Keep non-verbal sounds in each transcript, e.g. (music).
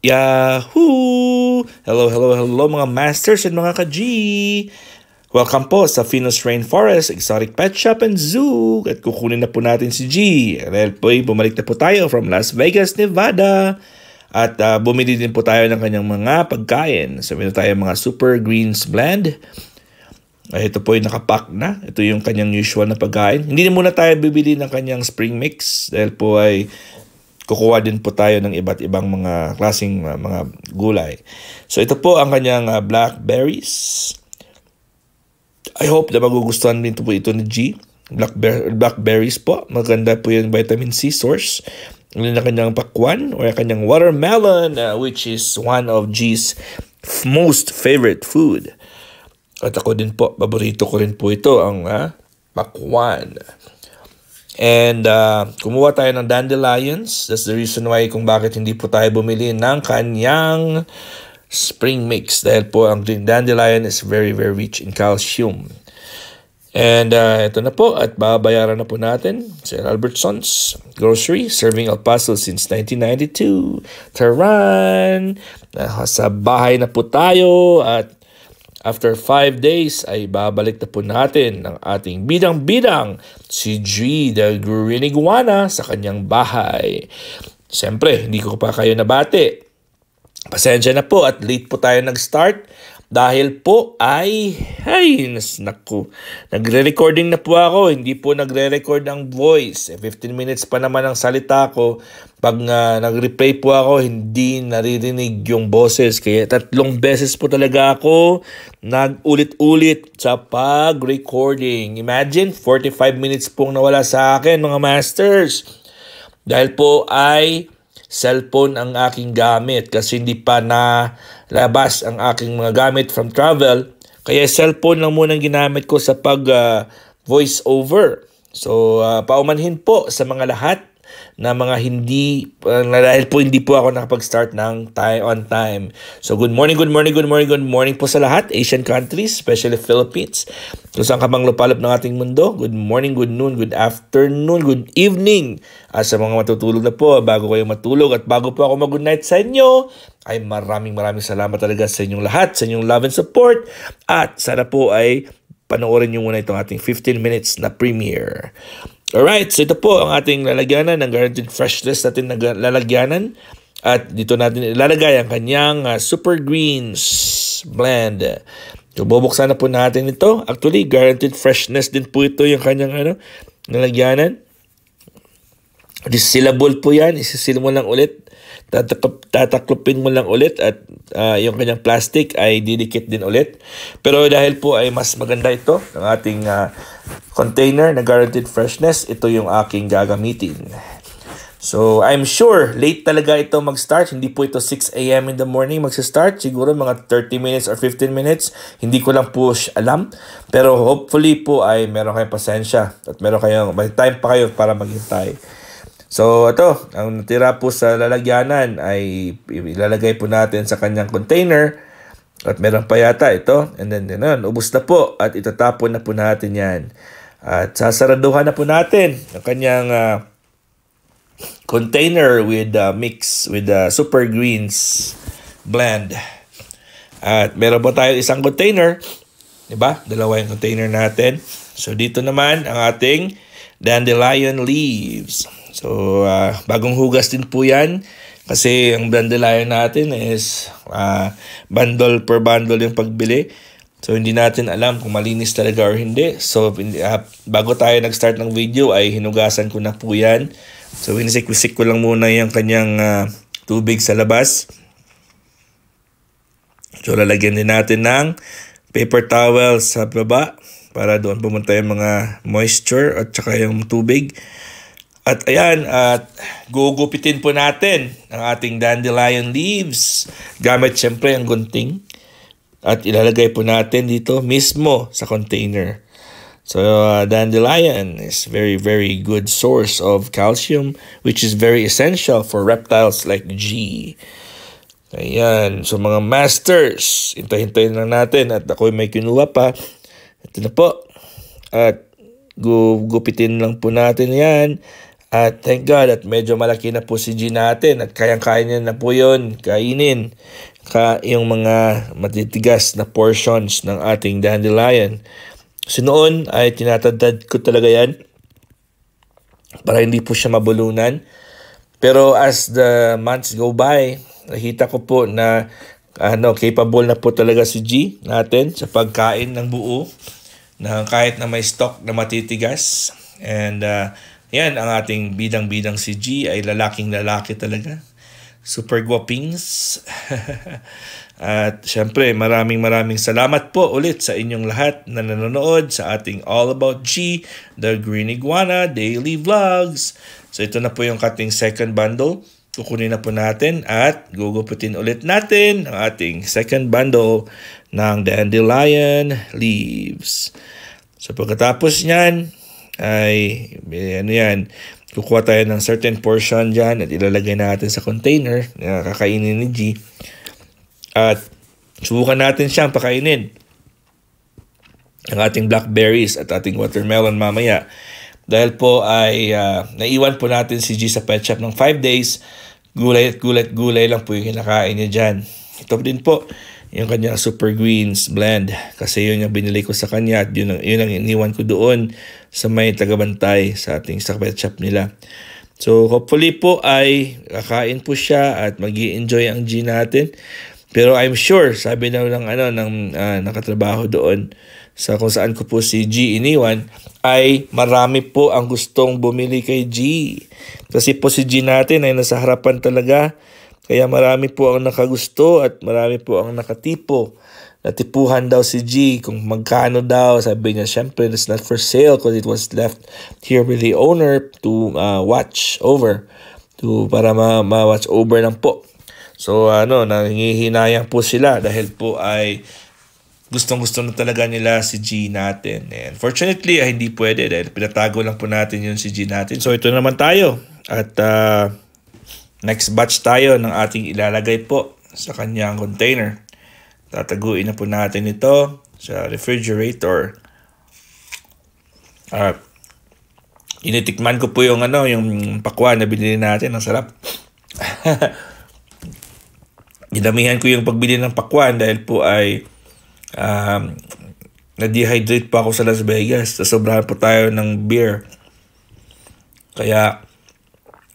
Yahoo! Hello, hello, hello mga masters and mga ka-G! Welcome po sa Finos Rainforest Exotic Pet Shop and Zoo at kukunin na po natin si G. Dahil po bumalik na po tayo from Las Vegas, Nevada. At uh, bumili din po tayo ng kanyang mga pagkain. So meron tayo mga Super Greens Blend. Ay, ito po yung nakapack na. Ito yung kanyang usual na pagkain. Hindi na muna tayo bibili ng kanyang spring mix dahil po ay kukuha din po tayo ng iba't ibang mga klasing uh, ah, mga gulay. So ito po ang kanyang uh, blackberries. I hope na magugustuhan din po ito ni G. Blackber- blackberries po. Maganda po yung vitamin C source. Ano na kanyang pakwan or kanyang watermelon uh, which is one of G's most favorite food. At ako din po, paborito ko rin po ito ang uh, pakwan. And uh, kumuha tayo ng dandelions. That's the reason why kung bakit hindi po tayo bumili ng kanyang spring mix. Dahil po ang dandelion is very, very rich in calcium. And uh, ito na po at babayaran na po natin sa Albertsons Grocery serving El Paso since 1992. Taran! Uh, sa bahay na po tayo at After 5 days ay babalik na po natin ang ating bidang-bidang si G. the Green Iguana sa kanyang bahay. Siyempre, hindi ko pa kayo nabati. Pasensya na po at late po tayo nag-start. Dahil po ay, ay, naku, nagre-recording na po ako, hindi po nagre-record ang voice. Eh, 15 minutes pa naman ang salita ko. Pag uh, nag-replay po ako, hindi naririnig yung boses. Kaya tatlong beses po talaga ako nag-ulit-ulit sa pag-recording. Imagine, 45 minutes pong nawala sa akin mga masters. Dahil po ay cellphone ang aking gamit kasi hindi pa na labas ang aking mga gamit from travel. Kaya cellphone lang muna ang ginamit ko sa pag uh, voice over. So uh, paumanhin po sa mga lahat na mga hindi, uh, dahil po hindi po ako nakapag-start ng time on time. So good morning, good morning, good morning, good morning po sa lahat, Asian countries, especially Philippines. Kung saan ka mang lupalop ng ating mundo, good morning, good noon, good afternoon, good evening. At sa mga matutulog na po, bago kayo matulog at bago po ako mag-good night sa inyo, ay maraming maraming salamat talaga sa inyong lahat, sa inyong love and support. At sana po ay panoorin niyo muna itong ating 15 minutes na premiere. Alright, so ito po ang ating lalagyanan, ang guaranteed freshness natin na lalagyanan. At dito natin ilalagay ang kanyang uh, Super Greens blend. So, bubuksan na po natin ito. Actually, guaranteed freshness din po ito yung kanyang ano, nalagyanan. Disillable po yan. Isisil mo lang ulit. Tataklop, tataklopin mo lang ulit at uh, yung kanyang plastic ay didikit din ulit. Pero dahil po ay mas maganda ito, ang ating uh, container na guaranteed freshness, ito yung aking gagamitin. So, I'm sure late talaga ito mag-start. Hindi po ito 6 a.m. in the morning magsa-start. Siguro mga 30 minutes or 15 minutes. Hindi ko lang po alam. Pero hopefully po ay meron kayong pasensya at meron kayong may time pa kayo para maghintay. So ito, ang natira po sa lalagyanan ay ilalagay po natin sa kanyang container. At meron pa yata ito. And then, yun, ubos na po at itatapon na po natin yan. At sasaraduhan na po natin ang kanyang uh, container with uh, mix with uh, super greens blend. At meron po tayo isang container. Diba? Dalawa yung container natin. So dito naman ang ating dandelion leaves. So, uh, bagong hugas din po yan. Kasi ang dandelion natin is uh, bundle per bundle yung pagbili. So, hindi natin alam kung malinis talaga or hindi. So, uh, bago tayo nag-start ng video ay hinugasan ko na po yan. So, winisik-wisik ko lang muna yung kanyang uh, tubig sa labas. So, lalagyan din natin ng paper towel sa baba para doon pumunta yung mga moisture at saka yung tubig. At ayan, at gugupitin po natin ang ating dandelion leaves gamit siyempre ang gunting. At ilalagay po natin dito mismo sa container. So uh, dandelion is very very good source of calcium which is very essential for reptiles like G. Ayan, so mga masters, hintayin-hintayin lang natin at ako'y may kinuha pa. Ito na po. At gugupitin lang po natin yan at thank God at medyo malaki na po si G natin at kayang-kaya niya na po yon kainin ka yung mga matitigas na portions ng ating dandelion. So noon ay tinatadad ko talaga yan para hindi po siya mabulunan. Pero as the months go by, nakita ko po na ano, capable na po talaga si G natin sa pagkain ng buo na kahit na may stock na matitigas. And uh, yan, ang ating bidang-bidang si G ay lalaking-lalaki talaga. Super guwapings. (laughs) At syempre, maraming maraming salamat po ulit sa inyong lahat na nanonood sa ating All About G, The Green Iguana Daily Vlogs. So ito na po yung kating second bundle. Kukunin na po natin at gugupitin ulit natin ang ating second bundle ng Dandelion Leaves. So pagkatapos niyan, ay eh, ano yan, kukuha tayo ng certain portion dyan at ilalagay natin sa container na kakainin ni G. At subukan natin siyang pakainin ang ating blackberries at ating watermelon mamaya. Dahil po ay uh, naiwan po natin si G sa pet shop ng 5 days. Gulay at gulay at gulay lang po yung kinakain niya dyan. Ito din po, yung kanyang Super Greens blend kasi yun yung binili ko sa kanya at yun, yun ang iniwan ko doon sa may tagabantay sa ating sakbet shop nila. So hopefully po ay kakain po siya at mag enjoy ang G natin. Pero I'm sure, sabi na ng ano ng uh, nakatrabaho doon sa kung saan ko po si G iniwan ay marami po ang gustong bumili kay G. Kasi po si G natin ay nasa harapan talaga kaya marami po ang nakagusto at marami po ang nakatipo. Natipuhan daw si G kung magkano daw. Sabi niya, syempre, it's not for sale because it was left here with the owner to uh, watch over. To, para ma- ma-watch over lang po. So ano, nangihinayang po sila dahil po ay gustong-gusto na talaga nila si G natin. And fortunately, ay ah, hindi pwede dahil pinatago lang po natin yung si G natin. So ito naman tayo. At uh, Next batch tayo ng ating ilalagay po sa kanyang container. Tataguin na po natin ito sa refrigerator. At initikman ko po yung ano, yung pakwan na binili natin. Ang sarap. Ginamihan (laughs) ko yung pagbili ng pakwan dahil po ay um, na-dehydrate pa ako sa Las Vegas. Sobrahan po tayo ng beer. Kaya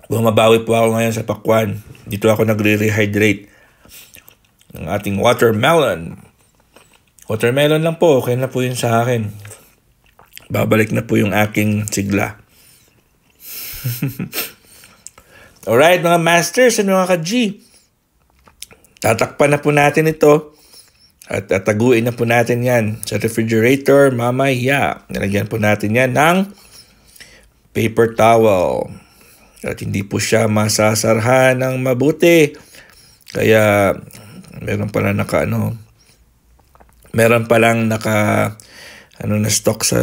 Bumabawi po ako ngayon sa pakwan. Dito ako nagre-rehydrate ng ating watermelon. Watermelon lang po, okay na po yun sa akin. Babalik na po yung aking sigla. (laughs) Alright mga masters at mga ka-G. Tatakpan na po natin ito. At tataguin na po natin yan sa refrigerator mamaya. Nilagyan po natin yan ng paper towel at hindi po siya masasarhan ng mabuti. Kaya meron pala naka ano, meron palang naka ano na stock sa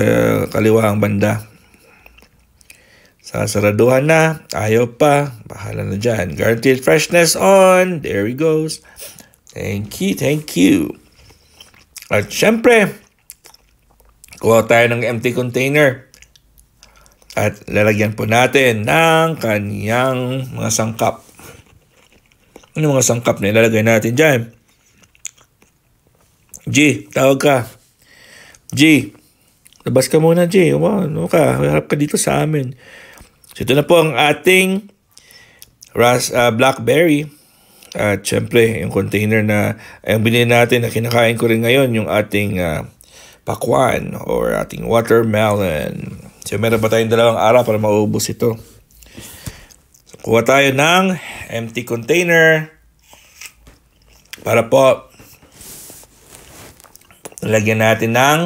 kaliwaang banda. Sasaraduhan na, ayaw pa, bahala na dyan. Guaranteed freshness on, there he goes. Thank you, thank you. At syempre, kuha tayo ng empty container. At lalagyan po natin ng kanyang mga sangkap. Ano mga sangkap na ilalagay natin dyan? G, tawag ka. G, labas ka muna G. Wow, ano ka? Harap ka dito sa amin. So ito na po ang ating ras, uh, blackberry. At syempre, yung container na ang binili natin na kinakain ko rin ngayon, yung ating uh, pakwan or ating watermelon. So meron pa tayong dalawang araw para maubos ito. So, kuha tayo ng empty container para po lagyan natin ng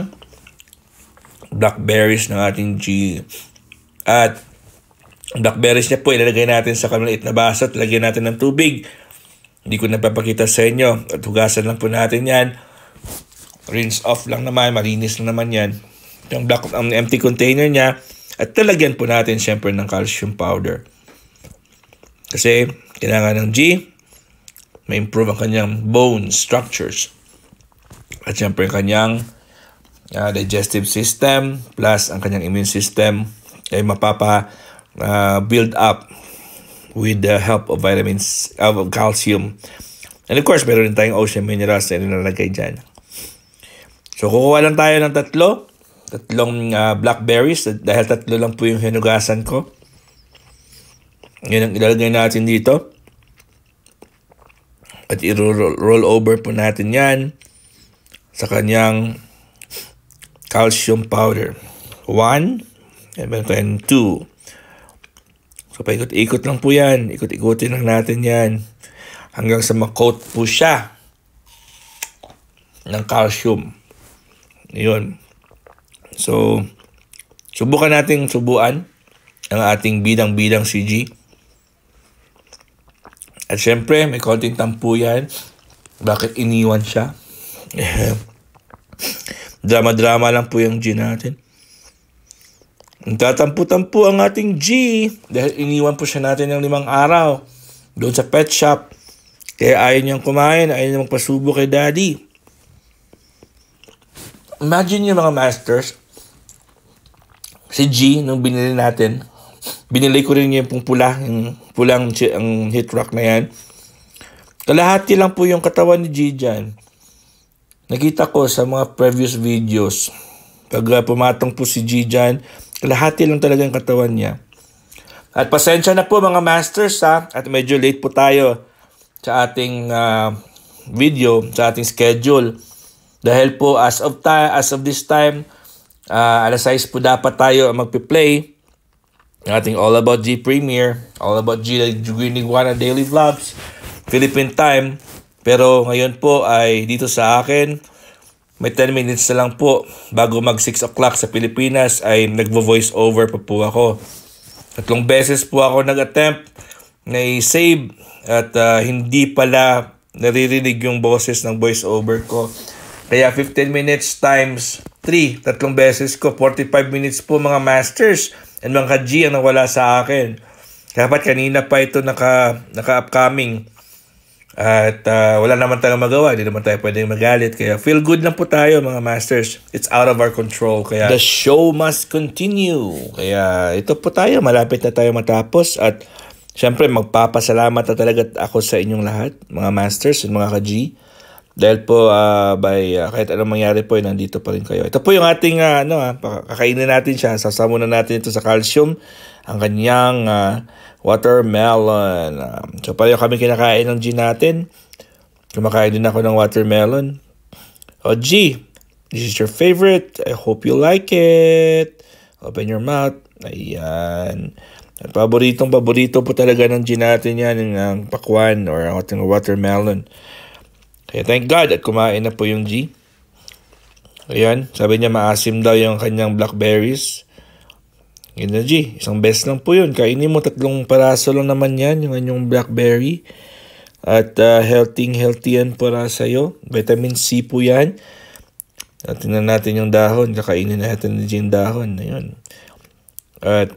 blackberries ng ating G. At blackberries niya po ilalagay natin sa kamaliit na basa at lagyan natin ng tubig. Hindi ko napapakita sa inyo at hugasan lang po natin yan. Rinse off lang naman, malinis lang naman yan yung black ang um, empty container niya at talagyan po natin syempre ng calcium powder. Kasi kailangan ng G, may improve ang kanyang bone structures. At syempre ang kanyang uh, digestive system plus ang kanyang immune system ay mapapa uh, build up with the help of vitamins ah, of calcium. And of course, meron din tayong ocean minerals na nilalagay dyan. So, kukuha lang tayo ng tatlo tatlong uh, blackberries dahil tatlo lang po yung hinugasan ko. Yan ang ilalagay natin dito. At i-roll over po natin yan sa kanyang calcium powder. 1 and then 2. So paikot-ikot lang po yan. Ikot-ikotin lang natin yan hanggang sa makoat po siya ng calcium. Yun. So, subukan nating subuan ang ating bidang-bidang si G. At syempre, may konting tampuyan. Bakit iniwan siya? (laughs) Drama-drama lang po yung G natin. Tatampo-tampo ang ating G dahil iniwan po siya natin ng limang araw doon sa pet shop. Kaya ayaw niyang kumain, ayaw niyang magpasubo kay daddy. Imagine yung mga masters, si G nung binili natin. Binili ko rin yung pula, yung pulang ang hit rock na yan. Kalahati lang po yung katawan ni G dyan. Nakita ko sa mga previous videos, pag uh, pumatong po si G dyan, kalahati lang talaga yung katawan niya. At pasensya na po mga masters ha, at medyo late po tayo sa ating uh, video, sa ating schedule. Dahil po as of time, as of this time, Uh, alas 6 po dapat tayo magpi play ng ating All About G Premier, All About G Green Iguana Daily Vlogs, Philippine Time. Pero ngayon po ay dito sa akin, may 10 minutes na lang po bago mag 6 o'clock sa Pilipinas ay nagvo-voice over pa po ako. Tatlong beses po ako nag-attempt na i-save at uh, hindi pala naririnig yung boses ng voice over ko. Kaya 15 minutes times 3, tatlong beses ko, 45 minutes po mga masters and mga ka-G ang nawala sa akin. Dapat kanina pa ito naka, naka-upcoming. At uh, wala naman tayong magawa, hindi naman tayo pwedeng magalit. Kaya feel good lang po tayo mga masters. It's out of our control. Kaya the show must continue. Kaya ito po tayo, malapit na tayo matapos. At siyempre magpapasalamat na talaga ako sa inyong lahat, mga masters at mga ka-G. Dahil po uh, by uh, kahit anong mangyari po, eh, nandito pa rin kayo. Ito po yung ating uh, ano, uh, kakainin natin siya. Sasama na natin ito sa calcium, ang kanyang uh, watermelon. Uh, so pareho kami kinakain ng G natin. Kumakain din ako ng watermelon. oh, G, this is your favorite. I hope you like it. Open your mouth. Ayan. paboritong paborito po talaga ng G natin yan, yung, pakwan or ating watermelon. Kaya thank God at kumain na po yung G. Ayan, sabi niya maasim daw yung kanyang blackberries. Yun na G, isang best lang po yun. Kainin mo tatlong paraso lang naman yan, yung anyong blackberry. At uh, ah, healthy, healthy yan para sa'yo. Vitamin C po yan. At tingnan natin yung dahon, kakainin natin ni G yung dahon. Ayun. At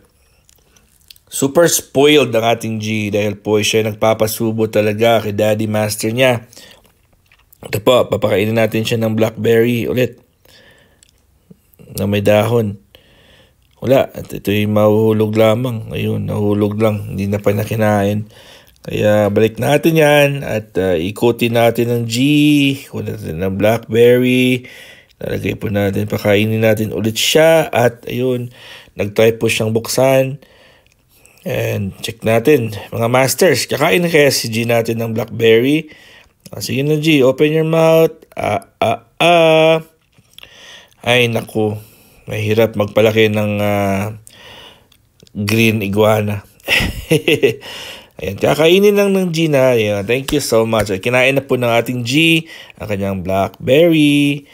super spoiled ang ating G dahil po siya nagpapasubo talaga kay Daddy Master niya. Ito po, papakainin natin siya ng blackberry ulit na may dahon. Wala, at ito yung mahuhulog lamang. Ayun, nahulog lang, hindi na pa nakinain. Kaya balik natin yan at uh, ikutin natin ng G, kunin natin ng blackberry, Lalagay po natin, pakainin natin ulit siya at ayun, nag-try po siyang buksan. And check natin, mga masters, kakain na kaya si G natin ng blackberry? Ah, sige na G, open your mouth. Ah, ah, ah. Ay naku, mahirap magpalaki ng uh, green iguana. (laughs) Ayan, kakainin lang ng G na. Ayan, thank you so much. Ayan, kinain na po ng ating G, ang kanyang blackberry.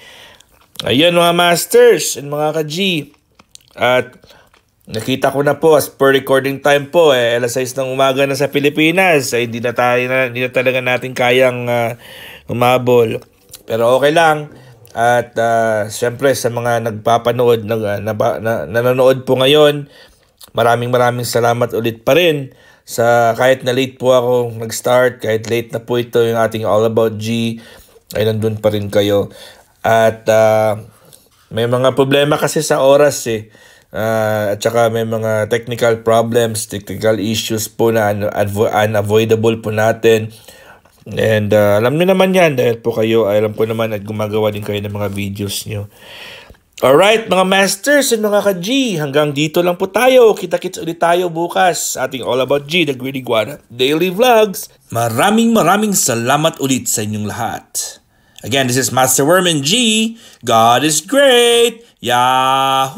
Ayan mga masters and mga ka-G. At Nakita ko na po as per recording time po eh alas 6 ng umaga na sa Pilipinas. Eh, hindi na tayo na, hindi na talaga natin kayang uh, umabol. Pero okay lang. At uh, syempre sa mga nagpapanood nag, ah, na, na, nanonood po ngayon, maraming maraming salamat ulit pa rin sa kahit na late po ako nag-start, kahit late na po ito yung ating All About G ay nandun pa rin kayo. At uh, may mga problema kasi sa oras eh Uh, at saka may mga technical problems, technical issues po na unavo- unavoidable po natin. And uh, alam niyo naman yan dahil po kayo, alam ko naman at gumagawa din kayo ng mga videos niyo. Alright mga masters and mga ka-G, hanggang dito lang po tayo. Kita-kits ulit tayo bukas ating All About G, The Greedy Guana Daily Vlogs. Maraming maraming salamat ulit sa inyong lahat. Again, this is Master Werman G. God is great. Yahoo!